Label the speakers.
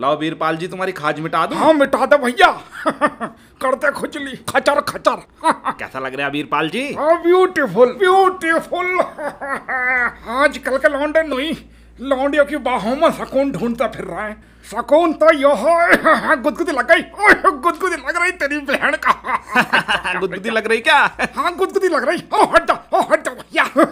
Speaker 1: लाओ बीरपाल जी तुम्हारी खाज मिटा दो हाँ मिटा दो भैया करते खुजली खचर खचर कैसा लग रहा है बीरपाल जी हाँ ब्यूटीफुल ब्यूटीफुल आजकल के लौंडे नहीं लौंडियों की बाहों में सकून ढूंढता फिर रहा है सकून तो यो गुदगुदी लग गई गुदगुदी लग रही तेरी बहन का गुदगुदी लग रही क्या हाँ गुदगुदी लग रही ओ हट जाओ ओ हट जाओ भैया